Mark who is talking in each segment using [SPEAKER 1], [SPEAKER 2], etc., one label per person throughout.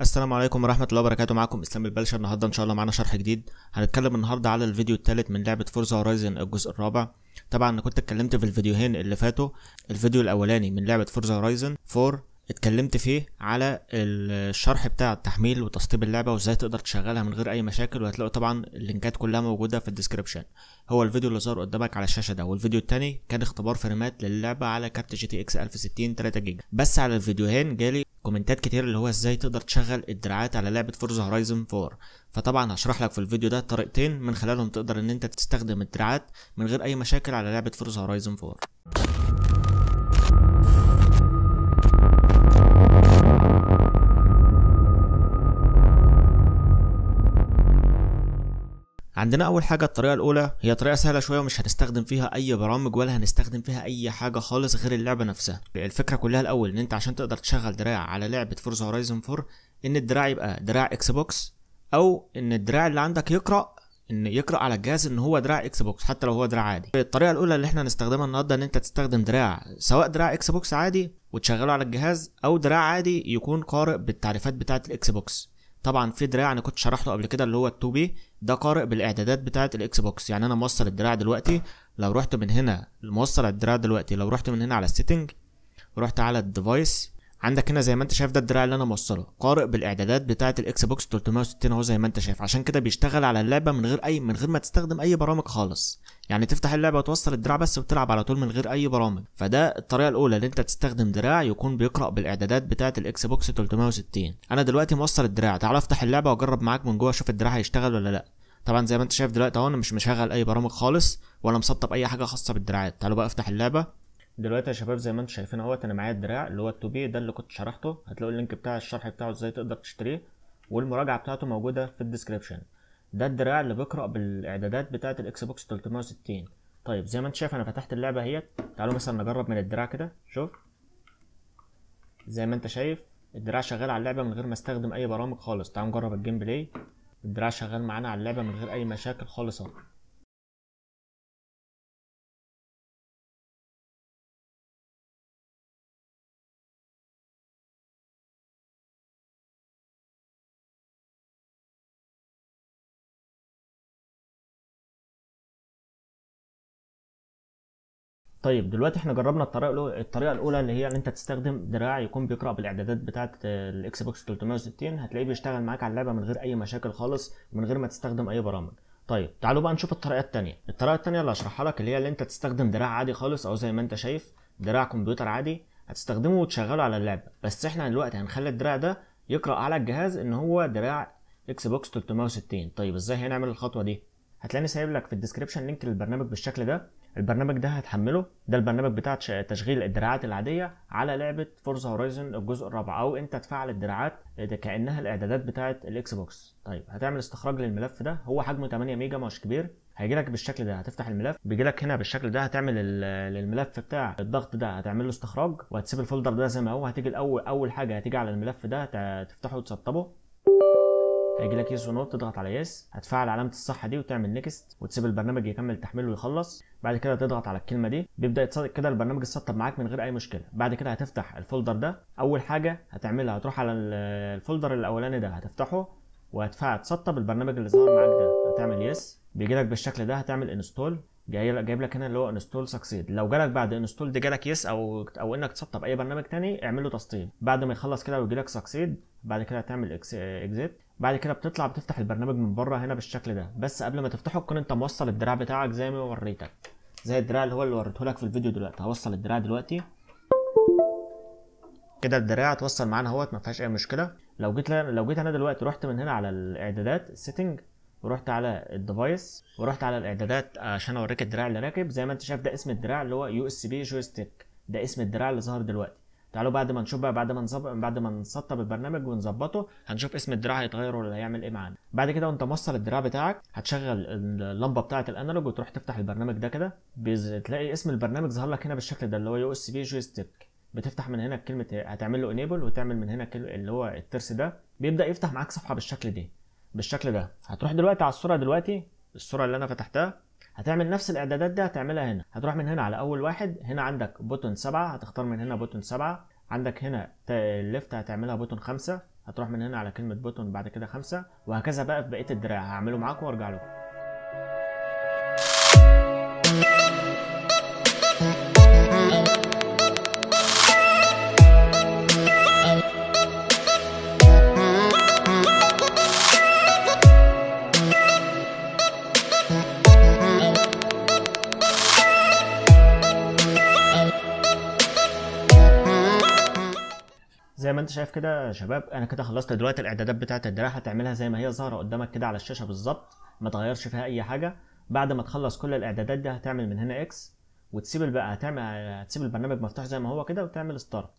[SPEAKER 1] السلام عليكم ورحمة الله وبركاته معكم اسلام البلشة النهاردة ان شاء الله معانا شرح جديد هنتكلم النهاردة على الفيديو التالت من لعبة فورزا هورايزن الجزء الرابع طبعا انا كنت اتكلمت في الفيديوهين اللي فاتوا الفيديو الاولاني من لعبة فورزا هورايزن 4 اتكلمت فيه على الشرح بتاع التحميل وتسطيب اللعبة وازاي تقدر تشغلها من غير اي مشاكل وهتلاقوا طبعا اللينكات كلها موجودة في الديسكريبشن هو الفيديو اللي ظهر قدامك على الشاشة ده والفيديو التاني كان اختبار فريمات للعبة على كارت جي تي اكس 1060 3 جيجا بس على الفيديوهين جالي كومنتات كتير اللي هو ازاي تقدر تشغل الدراعات على لعبة فورزا هورايزن 4 فطبعا هشرح لك في الفيديو ده طريقتين من خلالهم تقدر ان انت تستخدم الدراعات من غير اي مشاكل على لعبة فورزا هورايزن 4 عندنا اول حاجه الطريقه الاولى هي طريقه سهله شويه ومش هنستخدم فيها اي برامج ولا هنستخدم فيها اي حاجه خالص غير اللعبه نفسها الفكره كلها الاول ان انت عشان تقدر تشغل دراع على لعبه فورزا هورايزون 4 ان الدراع يبقى دراع اكس بوكس او ان الدراع اللي عندك يقرا ان يقرا على الجهاز ان هو دراع اكس بوكس حتى لو هو دراع عادي الطريقه الاولى اللي احنا هنستخدمها النهارده ان انت تستخدم دراع سواء دراع اكس بوكس عادي وتشغله على الجهاز او دراع عادي يكون قارئ بالتعريفات بتاعه الاكس بوكس طبعا في دراع انا كنت شرحته قبل كده اللي هو التوبي ده قارئ بالاعدادات بتاعه الاكس بوكس يعني انا موصل الدراع دلوقتي لو رحت من هنا موصل الدراع دلوقتي لو رحت من هنا على السيتنج ورحت على الديفايس عندك هنا زي ما انت شايف ده الدراع اللي انا موصله قارئ بالاعدادات بتاعه الاكس بوكس 360 اهو زي ما انت شايف عشان كده بيشتغل على اللعبه من غير اي من غير ما تستخدم اي برامج خالص يعني تفتح اللعبه وتوصل الدراع بس وتلعب على طول من غير اي برامج فده الطريقه الاولى اللي انت تستخدم دراع يكون بيقرا بالاعدادات بتاعه الاكس بوكس 360 انا دلوقتي موصل الدراع تعال افتح اللعبه واجرب معاك من جوه اشوف الدراع هيشتغل ولا لا طبعا زي ما انت شايف دلوقتي اهو انا مش مشغل اي برامج خالص ولا مسطب اي حاجه خاصه بالدراعات تعالوا بقى افتح اللعبه دلوقتي يا شباب زي ما انتم شايفين اهوت انا معايا الدراع اللي هو التوبي ده اللي كنت شرحته هتلاقوا اللينك بتاع الشرح بتاعه ازاي تقدر تشتريه والمراجعه بتاعته موجوده في الديسكريبشن ده الدراع اللي بيقرا بالاعدادات بتاعه الاكس بوكس 360 طيب زي ما انت شايف انا فتحت اللعبه اهيت تعالوا مثلا نجرب من الدراع كده شوف زي ما انت شايف الدراع شغال على اللعبه من غير ما استخدم اي برامج خالص تعالوا نجرب الجيم بلاي الدراع شغال معانا على اللعبه من غير اي مشاكل خالص اهو طيب دلوقتي احنا جربنا الطريقه الطريقه الاولى اللي هي ان انت تستخدم دراع يكون بيقرا بالاعدادات بتاعه الاكس بوكس 360 هتلاقيه بيشتغل معاك على اللعبه من غير اي مشاكل خالص من غير ما تستخدم اي برامج طيب تعالوا بقى نشوف الطريقه الثانيه الطريقه الثانيه اللي هشرحها لك اللي هي اللي انت تستخدم دراع عادي خالص او زي ما انت شايف دراع كمبيوتر عادي هتستخدمه وتشغله على اللعبه بس احنا دلوقتي هنخلي الدراع ده يقرا على الجهاز ان هو دراع اكس بوكس 360 طيب ازاي هنعمل الخطوه دي هتلاقيني سايب لك في الديسكربشن لينك للبرنامج بالشكل ده البرنامج ده هتحمله ده البرنامج بتاع تشغيل الدراعات العاديه على لعبه فورزا هورايزن الجزء الرابع او انت تفعل الدراعات آه، كانها الاعدادات بتاعه الاكس بوكس طيب هتعمل استخراج للملف ده هو حجمه 8 ميجا مش كبير هيجي لك بالشكل ده هتفتح الملف بيجي لك هنا بالشكل ده هتعمل الملف بتاع الضغط ده هتعمل له استخراج وهتسيب الفولدر ده زي ما هو هتيجي الاول اول حاجه هتيجي على الملف ده تفتحه وتسطبه هيجي لك يس ونو تضغط على يس هتفعل علامه الصح دي وتعمل نيكست وتسيب البرنامج يكمل تحميله ويخلص بعد كده تضغط على الكلمه دي بيبدا يتصدق كده البرنامج يتسطب معاك من غير اي مشكله بعد كده هتفتح الفولدر ده اول حاجه هتعملها هتروح على الفولدر الاولاني ده هتفتحه وهتفعل تسطب البرنامج اللي ظهر معاك ده هتعمل يس بيجي لك بالشكل ده هتعمل انستول جاي جايب لك هنا اللي هو انستول سكسيد لو جالك بعد انستول دي جالك يس او او انك تسطب اي برنامج تاني اعمل له تسطيب بعد ما يخلص كده ويجي لك سكسيد بعد كده هتعمل اكزيت بعد كده بتطلع بتفتح البرنامج من بره هنا بالشكل ده بس قبل ما تفتحه تكون انت موصل الدراع بتاعك زي ما وريتك زي الدراع اللي هو اللي وريته لك في الفيديو دلوقتي هوصل الدراع دلوقتي كده الدراع اتوصل معانا اهوت ما فيهاش اي مشكله لو جيت لو جيت انا دلوقتي رحت من هنا على الاعدادات سيتنج ورحت على الديفايس ورحت على الاعدادات عشان اوريك الدراع اللي راكب زي ما انت شايف ده اسم الدراع اللي هو يو اس بي جويستيك ده اسم الدراع اللي ظهر دلوقتي تعالوا بعد ما نشوف بقى بعد ما نظبط بعد ما نسطب البرنامج ونظبطه هنشوف اسم الدراع هيتغير ولا هيعمل ايه معانا بعد كده وانت موصل الدراع بتاعك هتشغل اللمبه بتاعه الانالوج وتروح تفتح البرنامج ده كده تلاقي اسم البرنامج ظهر لك هنا بالشكل ده اللي هو يو اس بي جويستيك بتفتح من هنا كلمه هتعمل له انيبل وتعمل من هنا اللي هو الترس ده بيبدا يفتح معاك صفحه بالشكل ده بالشكل ده هتروح دلوقتي على الصوره دلوقتي الصوره اللي انا فتحتها هتعمل نفس الاعدادات دي هتعملها هنا هتروح من هنا على اول واحد هنا عندك بوتون سبعة هتختار من هنا بوتون سبعة عندك هنا الليفت هتعملها بوتون خمسة هتروح من هنا على كلمة بوتون بعد كده خمسة وهكذا بقى في بقية الدراع هعمله معاكم وارجع لكم ما انت شايف كده يا شباب انا كده خلصت دلوقتي الاعدادات بتاعه الدراع هتعملها زي ما هي ظاهره قدامك كده على الشاشه بالظبط ما تغيرش فيها اي حاجه بعد ما تخلص كل الاعدادات دي هتعمل من هنا اكس وتسيب بقى هتعمل هتسيب البرنامج مفتوح زي ما هو كده وتعمل ستارت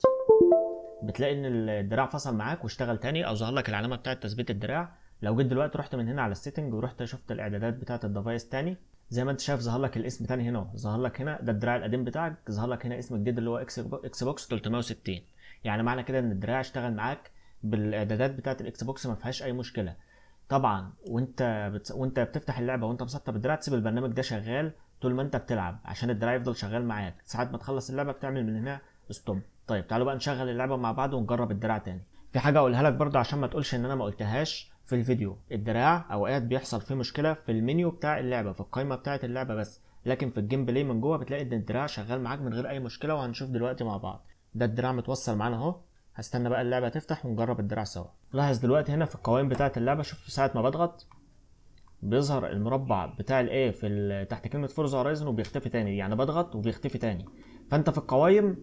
[SPEAKER 1] بتلاقي ان الدراع فصل معاك واشتغل تاني او ظهر لك العلامه بتاعه تثبيت الدراع لو جيت دلوقتي رحت من هنا على السيتنج ورحت شفت الاعدادات بتاعه الديفايس تاني زي ما انت شايف ظهر لك الاسم تاني هنا ظهر لك هنا ده الدراع القديم بتاعك ظهر لك هنا اسم جديد اللي هو اكس بوكس 360 يعني معنى كده ان الدراع اشتغل معاك بالاعدادات بتاعه الاكس بوكس ما فيهاش اي مشكله طبعا وانت بت... وانت بتفتح اللعبه وانت مسطب الدراع تسيب البرنامج ده شغال طول ما انت بتلعب عشان الدراع يفضل شغال معاك ساعات ما تخلص اللعبه بتعمل من هنا ستوب طيب تعالوا بقى نشغل اللعبه مع بعض ونجرب الدراع تاني في حاجه اقولها لك برده عشان ما تقولش ان انا ما قلتهاش في الفيديو الدراع اوقات بيحصل فيه مشكله في المنيو بتاع اللعبه في القائمه بتاعه اللعبه بس لكن في الجيم بلاي من جوه بتلاقي ان الدراع شغال معاك من غير اي مشكله وهنشوف دلوقتي مع بعض ده الدراع متوصل معانا اهو هستنى بقى اللعبه تفتح ونجرب الدراع سوا لاحظ دلوقتي هنا في القوائم بتاعه اللعبه شوف ساعه ما بضغط بيظهر المربع بتاع الايه في تحت كلمه فورز هورايزن وبيختفي تاني يعني بضغط وبيختفي تاني فانت في القوائم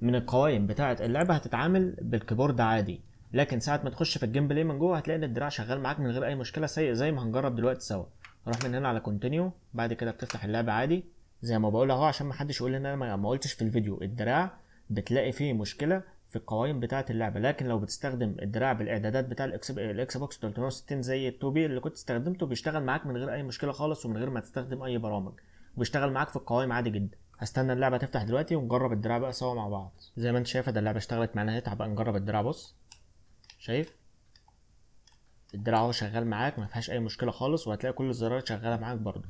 [SPEAKER 1] من القوائم بتاعه اللعبه هتتعامل بالكيبورد عادي لكن ساعه ما تخش في الجيم بلاي من جوه هتلاقي ان الدراع شغال معاك من غير اي مشكله سيء زي ما هنجرب دلوقتي سوا نروح من هنا على كونتينيو بعد كده بتفتح اللعبه عادي زي ما بقول اهو عشان ما حدش يقول ان انا ما قلتش في الفيديو الدراع بتلاقي فيه مشكله في القوائم بتاعه اللعبه لكن لو بتستخدم الدراع بالاعدادات بتاع الاكس بوكس 360 زي التوبي اللي كنت استخدمته بيشتغل معاك من غير اي مشكله خالص ومن غير ما تستخدم اي برامج وبيشتغل معاك في القوائم عادي جدا هستنى اللعبه تفتح دلوقتي ونجرب الدراع بقى سوا مع بعض زي ما انت شايف ده اللعبه اشتغلت معانا هتعب بقى نجرب الدراع بص شايف الدراع اهو شغال معاك ما فيهاش اي مشكله خالص وهتلاقي كل الزراير شغاله معاك برضه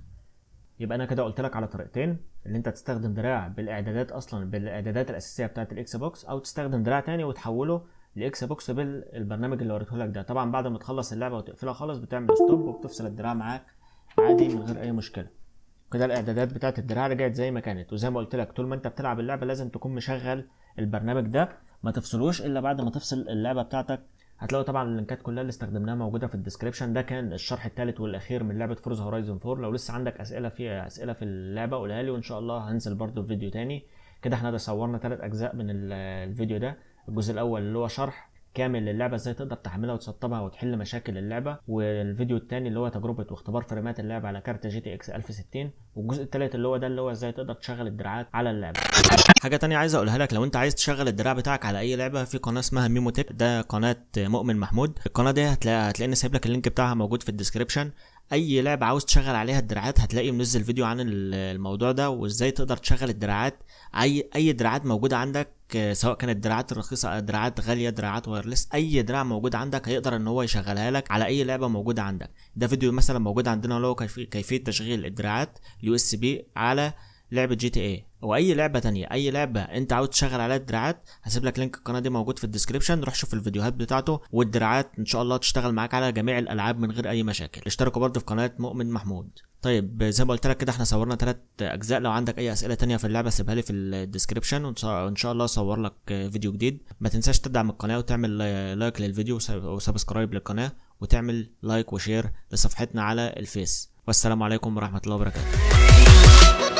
[SPEAKER 1] يبقى انا كده قلت لك على طريقتين اللي انت تستخدم دراع بالاعدادات اصلا بالاعدادات الاساسيه بتاعه الاكس بوكس او تستخدم دراع تاني وتحوله لاكس بوكس بالبرنامج اللي وريته لك ده طبعا بعد ما تخلص اللعبه وتقفلها خالص بتعمل ستوب وبتفصل الدراع معاك عادي من غير اي مشكله كده الاعدادات بتاعه الدراع رجعت زي ما كانت وزي ما قلت لك طول ما انت بتلعب اللعبه لازم تكون مشغل البرنامج ده ما تفصلوش الا بعد ما تفصل اللعبه بتاعتك هتلاقوا طبعا اللينكات كلها اللي استخدمناها موجوده في الديسكربشن ده كان الشرح الثالث والاخير من لعبه فورز هورايزون 4 لو لسه عندك اسئله في اسئله في اللعبه قولها لي وان شاء الله هنزل برده في فيديو تاني كده احنا صورنا ثلاث اجزاء من الفيديو ده الجزء الاول اللي هو شرح كامل للعبه ازاي تقدر تحملها وتسطبها وتحل مشاكل اللعبه والفيديو الثاني اللي هو تجربه واختبار فريمات اللعبه على كارت جي تي اكس 1060 والجزء الثالث اللي هو ده اللي هو ازاي تقدر تشغل الدراعات على اللعبه حاجه تانية عايز اقولها لك لو انت عايز تشغل الدراع بتاعك على اي لعبه في قناه اسمها ميمو تك ده قناه مؤمن محمود القناه دي هتلاقي هتلاقيني سايب لك اللينك بتاعها موجود في الديسكربشن اي لعبه عاوز تشغل عليها الدراعات هتلاقي منزل فيديو عن الموضوع ده وازاي تقدر تشغل الدراعات اي اي دراعات موجوده عندك آه، سواء كانت دراعات رخيصه آه، دراعات غاليه دراعات وايرلس اي دراع موجود عندك هيقدر ان هو يشغلها لك على اي لعبه موجوده عندك ده فيديو مثلا موجود عندنا اللي هو كيفيه تشغيل الدراعات يو اس بي على لعبه جي تي اي او اي لعبه تانية اي لعبه انت عاوز تشغل عليها الدراعات هسيب لك لينك القناه دي موجود في الديسكربشن روح شوف الفيديوهات بتاعته والدراعات ان شاء الله تشتغل معاك على جميع الالعاب من غير اي مشاكل اشتركوا برضه في قناه مؤمن محمود طيب زي ما قلت لك كده احنا صورنا ثلاث اجزاء لو عندك اي اسئله تانية في اللعبه سيبها لي في الديسكريبشن وان شاء الله اصور لك فيديو جديد ما تنساش تدعم القناه وتعمل لايك للفيديو وسبسكرايب للقناه وتعمل لايك وشير لصفحتنا على الفيس والسلام عليكم ورحمه الله وبركاته